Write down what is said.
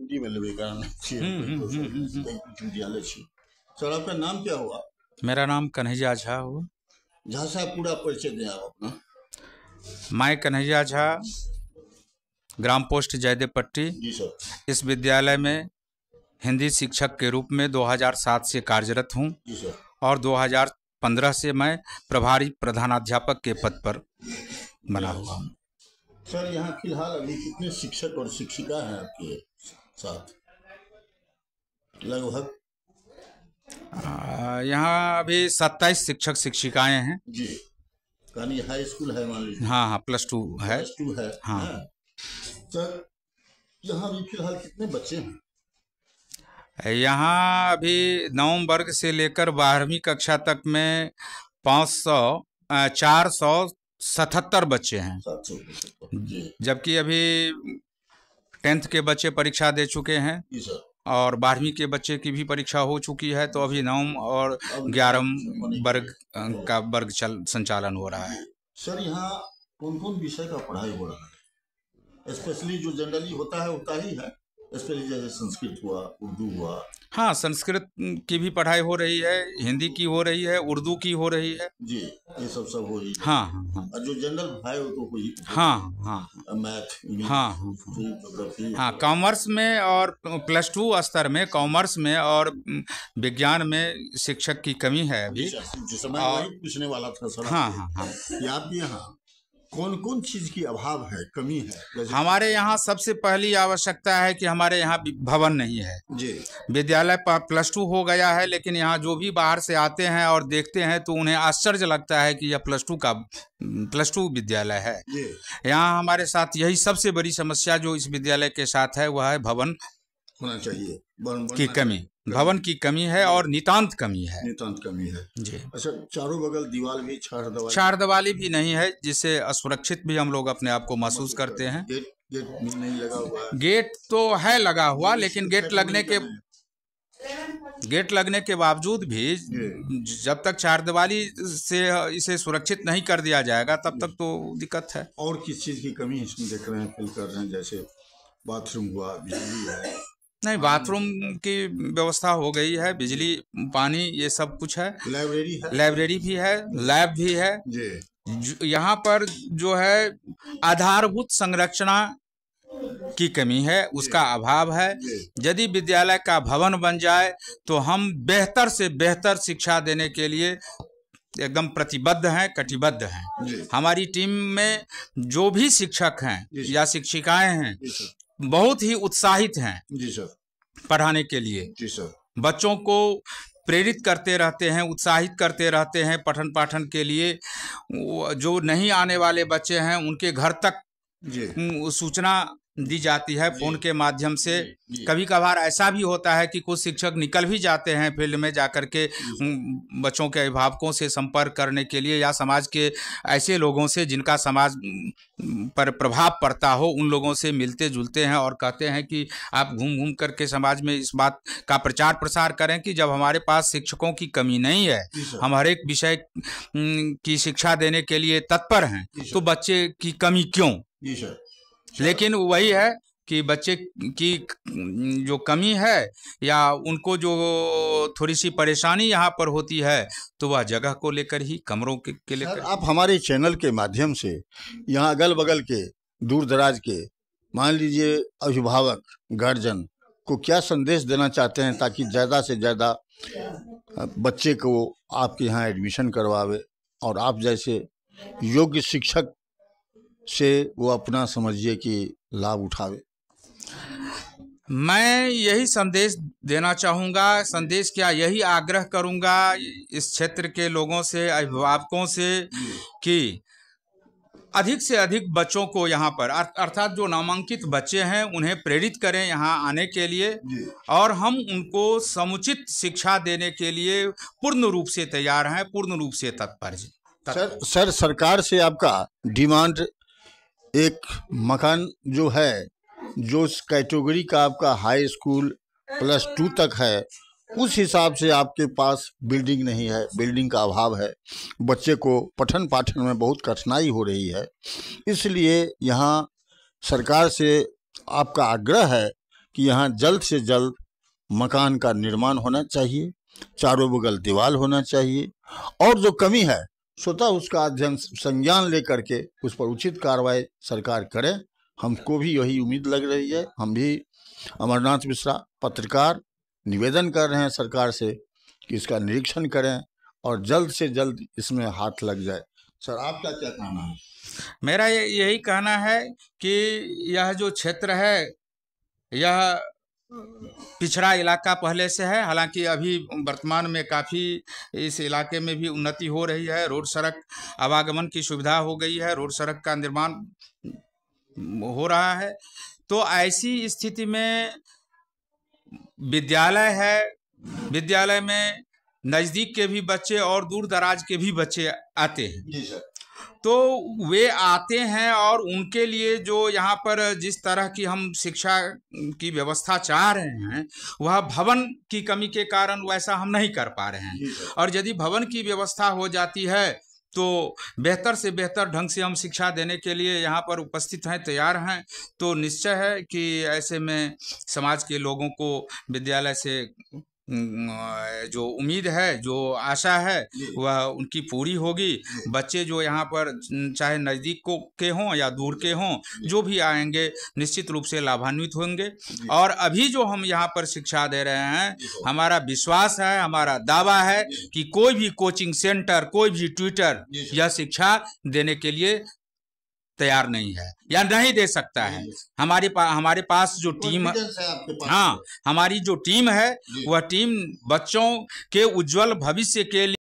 जी मैं विवेकानंद हम्म, तो हम्म, हम्म, विद्यालय चाहिए सर आपका नाम क्या हुआ मेरा नाम कन्हैया झा हुआ झा साहब पूरा परिचय दें आप अपना मैं कन्हैया झा ग्राम पोस्ट जयदेव पट्टी इस विद्यालय में हिंदी शिक्षक के रूप में 2007 से कार्यरत हूं और 2015 से मैं प्रभारी प्रधानाध्यापक के पद पर बना हुआ हूं सर यहां फिलहाल अभी कितने शिक्षक और शिक्षिका हैं आपके साथ लगभग यहाँ अभी सत्ताईस शिक्षक शिक्षिकाएं हैं जी कहानी हाई स्कूल है मान लीजिए हाँ हाँ प्लस टू है प्लस टू है हाँ सर हाँ। तो यहाँ अभी फिलहाल कितने बच्चे हैं यहाँ अभी नवम वर्ग से लेकर बारहवीं कक्षा तक में पाँच सौ चार सौ सतहत्तर बच्चे हैं जबकि अभी टेंथ के बच्चे परीक्षा दे चुके हैं और बारहवीं के बच्चे की भी परीक्षा हो चुकी है तो अभी नवम और ग्यारह वर्ग का वर्ग चल संचालन हो रहा है सर यहाँ कौन कौन विषय का पढ़ाई हो रहा है स्पेशली जो जनरली होता है होता ही है स्पेशली जैसे संस्कृत हुआ उर्दू हुआ हाँ संस्कृत की भी पढ़ाई हो रही है हिंदी की हो रही है उर्दू की हो रही है जी ये सब सब हो रही है हाँ हाँ हाँ जो जनरल भाई हो तो कोई हाँ हाँ, हाँ। मैथ हाँ हाँ हाँ।, हाँ कॉमर्स में और प्लस टू स्तर में कॉमर्स में और विज्ञान में शिक्षक की कमी है अभी पूछने वाला था सर हाँ हाँ हाँ भी यहाँ कौन कौन चीज की अभाव है कमी है हमारे यहाँ सबसे पहली आवश्यकता है कि हमारे यहाँ भवन नहीं है जी विद्यालय प्लस टू हो गया है लेकिन यहाँ जो भी बाहर से आते हैं और देखते हैं तो उन्हें आश्चर्य लगता है कि यह प्लस टू का प्लस टू विद्यालय है यहाँ हमारे साथ यही सबसे बड़ी समस्या जो इस विद्यालय के साथ है वह है भवन होना चाहिए बन, की कमी भवन की कमी है और नितांत कमी है नितांत कमी है जी अच्छा चारों बगल दीवार भी चार दवाली चार दवाली भी नहीं है जिससे असुरक्षित भी हम लोग अपने आप को महसूस करते हैं गेट गेट नहीं लगा हुआ है। गेट तो है लगा हुआ लेकिन गेट लगने के गेट लगने के बावजूद भी जब तक चारदीवाली से इसे सुरक्षित नहीं कर दिया जाएगा तब तक तो दिक्कत है और किस चीज़ की कमी इसमें देख रहे हैं फिल कर रहे हैं जैसे बाथरूम हुआ बिजली है नहीं हाँ। बाथरूम की व्यवस्था हो गई है बिजली पानी ये सब कुछ है लाइब्रेरी है लाइब्रेरी भी है लैब भी है यहाँ पर जो है आधारभूत संरचना की कमी है उसका अभाव है यदि विद्यालय का भवन बन जाए तो हम बेहतर से बेहतर शिक्षा देने के लिए एकदम प्रतिबद्ध हैं कटिबद्ध हैं हमारी टीम में जो भी शिक्षक हैं या शिक्षिकाएं हैं बहुत ही उत्साहित हैं जी सर पढ़ाने के लिए जी सर बच्चों को प्रेरित करते रहते हैं उत्साहित करते रहते हैं पठन पाठन के लिए जो नहीं आने वाले बच्चे हैं उनके घर तक सूचना दी जाती है फोन के माध्यम से कभी कभार ऐसा भी होता है कि कुछ शिक्षक निकल भी जाते हैं फील्ड में जाकर के बच्चों के अभिभावकों से संपर्क करने के लिए या समाज के ऐसे लोगों से जिनका समाज पर प्रभाव पड़ता हो उन लोगों से मिलते जुलते हैं और कहते हैं कि आप घूम घूम करके समाज में इस बात का प्रचार प्रसार करें कि जब हमारे पास शिक्षकों की कमी नहीं है हम हर एक विषय की शिक्षा देने के लिए तत्पर हैं तो बच्चे की कमी क्यों जी सर लेकिन वही है कि बच्चे की जो कमी है या उनको जो थोड़ी सी परेशानी यहाँ पर होती है तो वह जगह को लेकर ही कमरों के, के लेकर आप हमारे चैनल के माध्यम से यहाँ अगल बगल के दूर दराज के मान लीजिए अभिभावक गार्जन को क्या संदेश देना चाहते हैं ताकि ज़्यादा से ज़्यादा बच्चे को आपके यहाँ एडमिशन करवावे और आप जैसे योग्य शिक्षक से वो अपना समझिए कि लाभ उठावे मैं यही संदेश देना चाहूँगा संदेश क्या यही आग्रह करूँगा इस क्षेत्र के लोगों से अभिभावकों से कि अधिक से अधिक बच्चों को यहाँ पर अर्थात जो नामांकित बच्चे हैं उन्हें प्रेरित करें यहाँ आने के लिए और हम उनको समुचित शिक्षा देने के लिए पूर्ण रूप से तैयार हैं पूर्ण रूप से तत्पर जी सर सर सरकार से आपका डिमांड एक मकान जो है जो कैटेगरी का आपका हाई स्कूल प्लस टू तक है उस हिसाब से आपके पास बिल्डिंग नहीं है बिल्डिंग का अभाव है बच्चे को पठन पाठन में बहुत कठिनाई हो रही है इसलिए यहाँ सरकार से आपका आग्रह है कि यहाँ जल्द से जल्द मकान का निर्माण होना चाहिए चारों बगल दीवार होना चाहिए और जो कमी है स्वतः उसका अध्ययन संज्ञान लेकर के उस पर उचित कार्रवाई सरकार करे हमको भी यही उम्मीद लग रही है हम भी अमरनाथ मिश्रा पत्रकार निवेदन कर रहे हैं सरकार से कि इसका निरीक्षण करें और जल्द से जल्द इसमें हाथ लग जाए सर आपका क्या कहना है मेरा यही कहना है कि यह जो क्षेत्र है यह पिछड़ा इलाका पहले से है हालांकि अभी वर्तमान में काफ़ी इस इलाके में भी उन्नति हो रही है रोड सड़क आवागमन की सुविधा हो गई है रोड सड़क का निर्माण हो रहा है तो ऐसी स्थिति में विद्यालय है विद्यालय में नज़दीक के भी बच्चे और दूर दराज के भी बच्चे आते हैं जी सर तो वे आते हैं और उनके लिए जो यहाँ पर जिस तरह की हम शिक्षा की व्यवस्था चाह रहे हैं वह भवन की कमी के कारण वैसा हम नहीं कर पा रहे हैं और यदि भवन की व्यवस्था हो जाती है तो बेहतर से बेहतर ढंग से हम शिक्षा देने के लिए यहाँ पर उपस्थित हैं तैयार हैं तो निश्चय है कि ऐसे में समाज के लोगों को विद्यालय से जो उम्मीद है जो आशा है वह उनकी पूरी होगी बच्चे जो यहाँ पर चाहे नज़दीक को के हों या दूर के हों जो भी आएंगे निश्चित रूप से लाभान्वित होंगे और अभी जो हम यहाँ पर शिक्षा दे रहे हैं हमारा विश्वास है हमारा दावा है कि कोई भी कोचिंग सेंटर कोई भी ट्विटर यह शिक्षा देने के लिए तैयार नहीं है या नहीं दे सकता है हमारे पास हमारे पास जो टीम हाँ हमारी जो टीम है वह टीम बच्चों के उज्जवल भविष्य के लिए